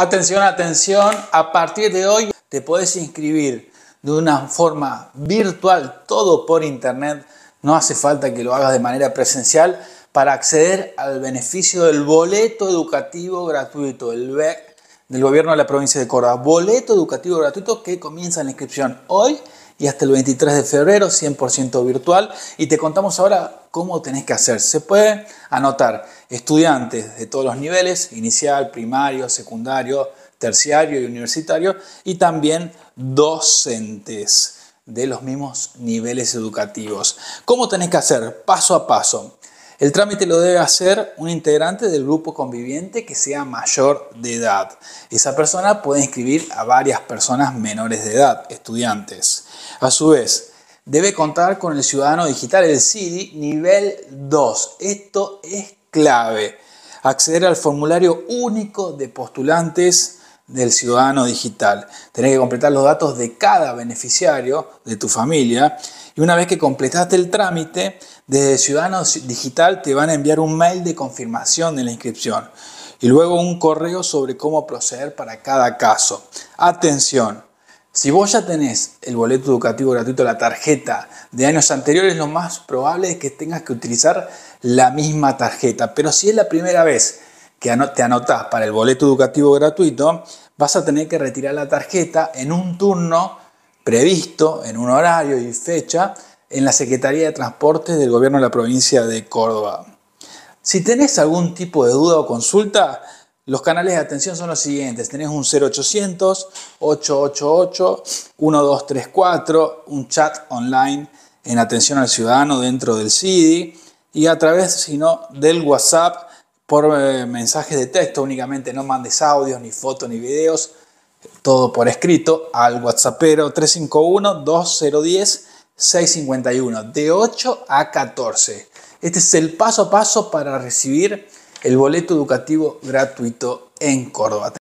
Atención, atención, a partir de hoy te puedes inscribir de una forma virtual, todo por internet, no hace falta que lo hagas de manera presencial para acceder al beneficio del boleto educativo gratuito, el BEC del gobierno de la provincia de Córdoba. Boleto educativo gratuito que comienza la inscripción hoy y hasta el 23 de febrero 100% virtual. Y te contamos ahora cómo tenés que hacer. Se puede anotar estudiantes de todos los niveles, inicial, primario, secundario, terciario y universitario, y también docentes de los mismos niveles educativos. ¿Cómo tenés que hacer? Paso a paso. El trámite lo debe hacer un integrante del grupo conviviente que sea mayor de edad. Esa persona puede inscribir a varias personas menores de edad, estudiantes. A su vez, debe contar con el ciudadano digital, el CIDI, nivel 2. Esto es clave. Acceder al formulario único de postulantes del ciudadano digital. Tenés que completar los datos de cada beneficiario de tu familia y una vez que completaste el trámite, desde Ciudadano Digital te van a enviar un mail de confirmación de la inscripción y luego un correo sobre cómo proceder para cada caso. Atención, si vos ya tenés el boleto educativo gratuito, la tarjeta de años anteriores, lo más probable es que tengas que utilizar la misma tarjeta. Pero si es la primera vez que te anotás para el boleto educativo gratuito, vas a tener que retirar la tarjeta en un turno previsto, en un horario y fecha, en la Secretaría de Transportes del Gobierno de la provincia de Córdoba. Si tenés algún tipo de duda o consulta, los canales de atención son los siguientes. Tenés un 0800 888 1234, un chat online en atención al ciudadano dentro del CIDI y a través, si no, del WhatsApp por eh, mensajes de texto únicamente. No mandes audios, ni fotos, ni videos. Todo por escrito al WhatsAppero 351-2010-651 de 8 a 14. Este es el paso a paso para recibir el boleto educativo gratuito en Córdoba.